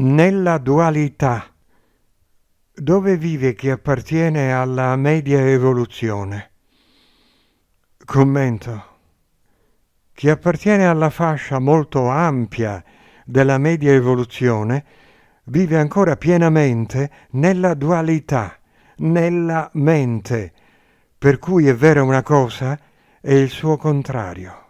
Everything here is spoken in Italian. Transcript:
nella dualità dove vive chi appartiene alla media evoluzione. Commento. Chi appartiene alla fascia molto ampia della media evoluzione vive ancora pienamente nella dualità, nella mente, per cui è vera una cosa e il suo contrario.